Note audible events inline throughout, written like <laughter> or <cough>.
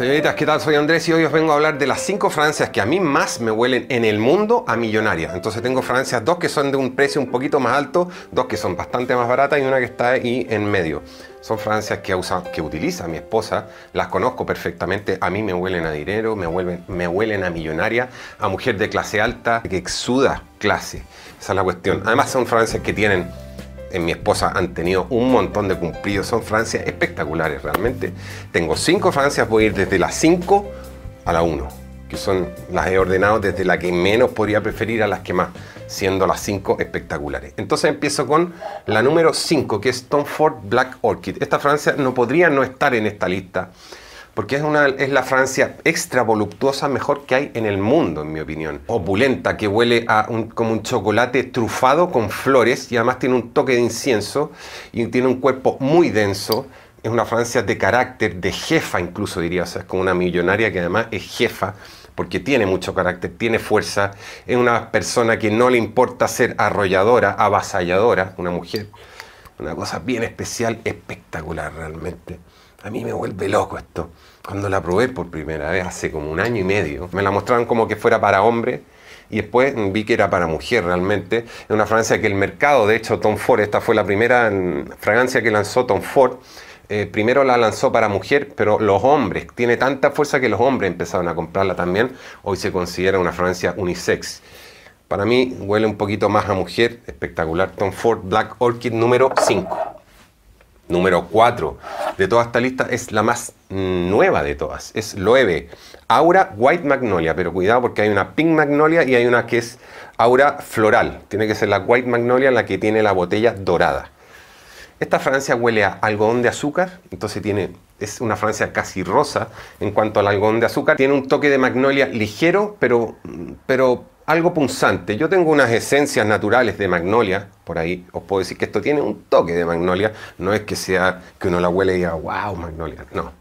Señoritas, ¿qué tal? Soy Andrés y hoy os vengo a hablar de las cinco Francias que a mí más me huelen en el mundo a millonaria. Entonces tengo Francias, dos que son de un precio un poquito más alto, dos que son bastante más baratas y una que está ahí en medio. Son Francias que, usa, que utiliza mi esposa, las conozco perfectamente, a mí me huelen a dinero, me, huelen, me huelen a millonaria, a mujer de clase alta que exuda clase. Esa es la cuestión. Además son Francias que tienen en mi esposa han tenido un montón de cumplidos, son Francias espectaculares realmente. Tengo cinco Francias, voy a ir desde las 5 a la 1, que son las he ordenado desde la que menos podría preferir a las que más, siendo las 5 espectaculares. Entonces empiezo con la número 5, que es Tom Ford Black Orchid. Esta Francia no podría no estar en esta lista porque es, la Francia extra voluptuosa mejor que hay en el mundo, en mi opinión. Opulenta, que huele a como un chocolate trufado con flores y además tiene un toque de incienso y tiene un cuerpo muy denso. Es una Francia de carácter, de jefa incluso diría, o sea, es como una millonaria que además es jefa porque tiene mucho carácter, tiene fuerza, es una persona que no le importa ser arrolladora, avasalladora, una mujer una cosa bien especial, espectacular realmente. A mí me vuelve loco esto. Cuando la probé por primera vez, hace como un año y medio, me la mostraron como que fuera para hombre y después vi que era para mujer realmente. Es una fragancia que el mercado, de hecho, Tom Ford, esta fue la primera mm, fragancia que lanzó Tom Ford. Eh, primero la lanzó para mujer, pero los hombres, tiene tanta fuerza que los hombres empezaron a comprarla también. Hoy se considera una fragancia unisex. Para mí huele un poquito más a mujer, espectacular. Tom Ford Black Orchid número 5. Número 4 de toda esta lista es la más nueva de todas. Es Loewe Aura White Magnolia, pero cuidado porque hay una Pink Magnolia y hay una que es Aura Floral. Tiene que ser la White Magnolia la que tiene la botella dorada. Esta Francia huele a algodón de azúcar, entonces tiene, es una Francia casi rosa en cuanto al algodón de azúcar. Tiene un toque de magnolia ligero, pero, pero algo punzante. Yo tengo unas esencias naturales de magnolia, por ahí os puedo decir que esto tiene un toque de magnolia, no es que sea que uno la huele y diga, wow, magnolia, no.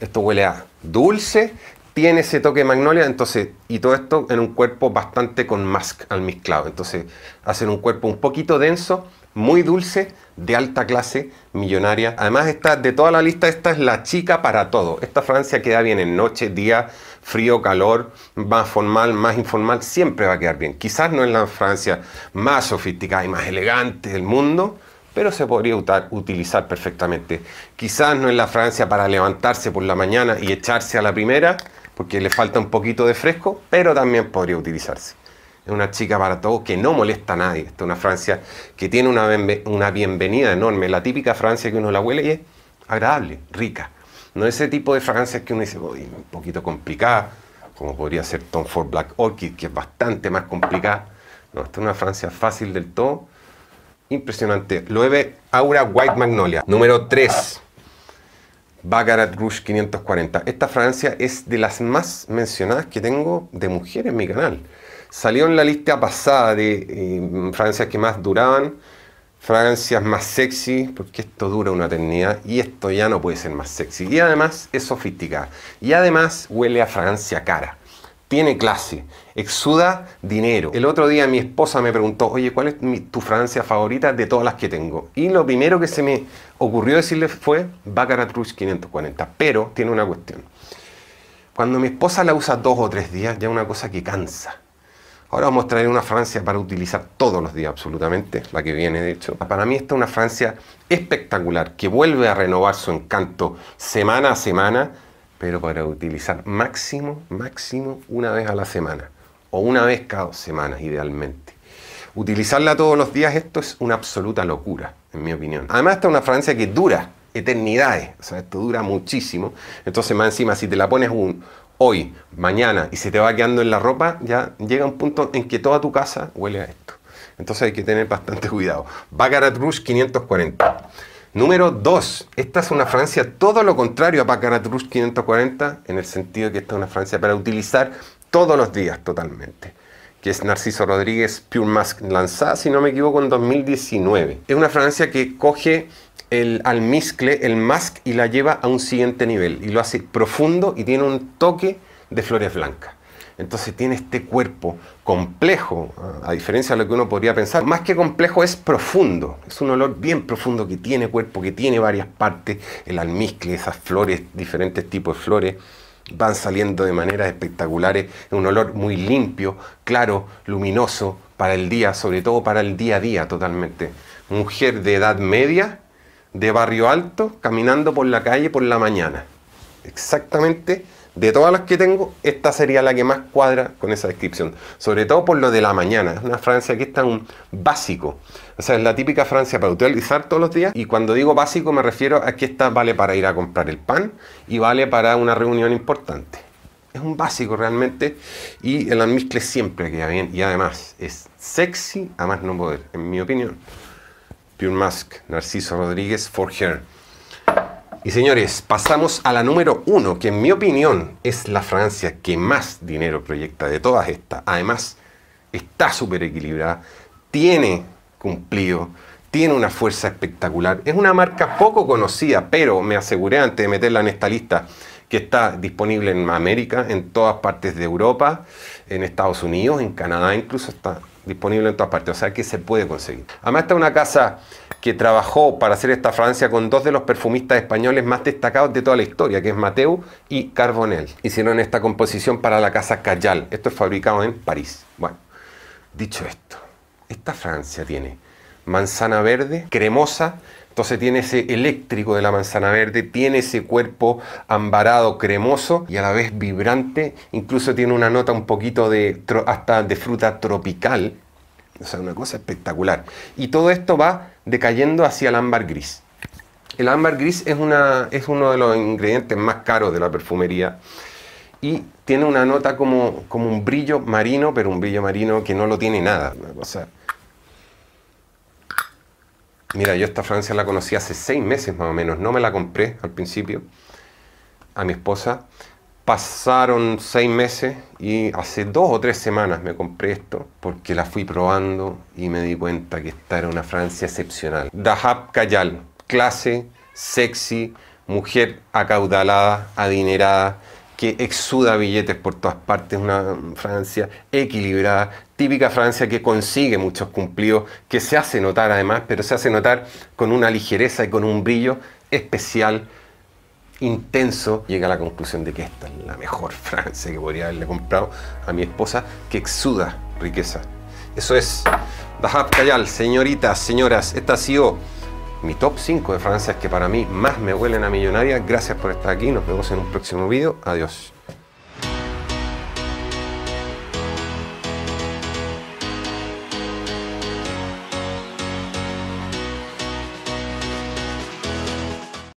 Esto huele a dulce, tiene ese toque de magnolia, entonces, y todo esto en un cuerpo bastante con mask al mezclado. Entonces, hacen un cuerpo un poquito denso, muy dulce, de alta clase, millonaria. Además, esta, de toda la lista, esta es la chica para todo. Esta Francia queda bien en noche, día, frío, calor, más formal, más informal, siempre va a quedar bien. Quizás no es la Francia más sofisticada y más elegante del mundo, pero se podría utilizar perfectamente. Quizás no es la Francia para levantarse por la mañana y echarse a la primera, porque le falta un poquito de fresco, pero también podría utilizarse. Es una chica para todo, que no molesta a nadie. Esta es una Francia que tiene una, una bienvenida enorme. La típica Francia que uno la huele y es agradable, rica. No ese tipo de fragancias que uno dice, un poquito complicada, como podría ser Tom Ford Black Orchid, que es bastante más complicada. No, esta es una fragancia fácil del todo. Impresionante. Loewe Aura White Magnolia, número 3. Baccarat Rouge 540. Esta fragancia es de las más mencionadas que tengo de mujeres en mi canal. Salió en la lista pasada de eh, fragancias que más duraban fragancias más sexy, porque esto dura una eternidad y esto ya no puede ser más sexy. Y además es sofisticada. Y además huele a fragancia cara. Tiene clase, exuda dinero. El otro día mi esposa me preguntó, oye, ¿cuál es tu fragancia favorita de todas las que tengo? Y lo primero que se me ocurrió decirle fue Baccarat Rouge 540. Pero tiene una cuestión. Cuando mi esposa la usa dos o tres días, ya es una cosa que cansa. Ahora os mostraré una Francia para utilizar todos los días absolutamente, la que viene de hecho. Para mí esta es una Francia espectacular, que vuelve a renovar su encanto semana a semana, pero para utilizar máximo, máximo una vez a la semana, o una vez cada semana idealmente. Utilizarla todos los días, esto es una absoluta locura, en mi opinión. Además es una Francia que dura eternidades, o sea, esto dura muchísimo. Entonces, más encima, si te la pones un, hoy, mañana y se te va quedando en la ropa, ya llega un punto en que toda tu casa huele a esto. Entonces hay que tener bastante cuidado. Baccarat Rouge 540. Número 2. Esta es una Francia todo lo contrario a Baccarat Rouge 540, en el sentido de que esta es una Francia para utilizar todos los días totalmente que es Narciso Rodríguez Pure Mask, lanzada, si no me equivoco, en 2019. Es una fragancia que coge el almizcle, el mask, y la lleva a un siguiente nivel. Y lo hace profundo y tiene un toque de flores blancas. Entonces tiene este cuerpo complejo, a diferencia de lo que uno podría pensar. Más que complejo es profundo, es un olor bien profundo que tiene cuerpo, que tiene varias partes, el almizcle, esas flores, diferentes tipos de flores van saliendo de maneras espectaculares, un olor muy limpio, claro, luminoso para el día, sobre todo para el día a día totalmente. Mujer de edad media, de barrio alto, caminando por la calle por la mañana. Exactamente de todas las que tengo, esta sería la que más cuadra con esa descripción. Sobre todo por lo de la mañana. Es una Francia que es tan básico. O sea, es la típica Francia para utilizar todos los días. Y cuando digo básico me refiero a que esta vale para ir a comprar el pan y vale para una reunión importante. Es un básico realmente. Y el almizcle siempre queda bien. Y además es sexy además no poder, en mi opinión. Pure Mask, Narciso Rodríguez, For Her. Y señores, pasamos a la número uno, que en mi opinión es la Francia que más dinero proyecta de todas estas. Además, está súper equilibrada, tiene cumplido, tiene una fuerza espectacular. Es una marca poco conocida, pero me aseguré antes de meterla en esta lista que está disponible en América, en todas partes de Europa, en Estados Unidos, en Canadá, incluso está disponible en todas partes, o sea que se puede conseguir. Además esta una casa que trabajó para hacer esta Francia con dos de los perfumistas españoles más destacados de toda la historia, que es Mateu y Carbonel. Hicieron esta composición para la casa Cayal. Esto es fabricado en París. Bueno, dicho esto, esta Francia tiene manzana verde, cremosa, entonces tiene ese eléctrico de la manzana verde, tiene ese cuerpo ambarado, cremoso y a la vez vibrante. Incluso tiene una nota un poquito de hasta de fruta tropical. O sea, una cosa espectacular. Y todo esto va decayendo hacia el ámbar gris. El ámbar gris es, una, es uno de los ingredientes más caros de la perfumería y tiene una nota como, como un brillo marino, pero un brillo marino que no lo tiene nada. Mira, yo esta Francia la conocí hace seis meses más o menos. No me la compré al principio a mi esposa. Pasaron seis meses y hace dos o tres semanas me compré esto porque la fui probando y me di cuenta que esta era una Francia excepcional. Dahab Kayal, clase, sexy, mujer acaudalada, adinerada, que exuda billetes por todas partes, una Francia equilibrada, típica Francia que consigue muchos cumplidos, que se hace notar además, pero se hace notar con una ligereza y con un brillo especial, intenso. Llega a la conclusión de que esta es la mejor <laughs> Francia que podría haberle comprado a mi esposa, que exuda riqueza. Eso es Dahab Kayal, señoritas, señoras, esta ha sido mi top 5 de Francia que para mí más me huelen a millonaria. Gracias por estar aquí, nos vemos en un próximo video. Adiós.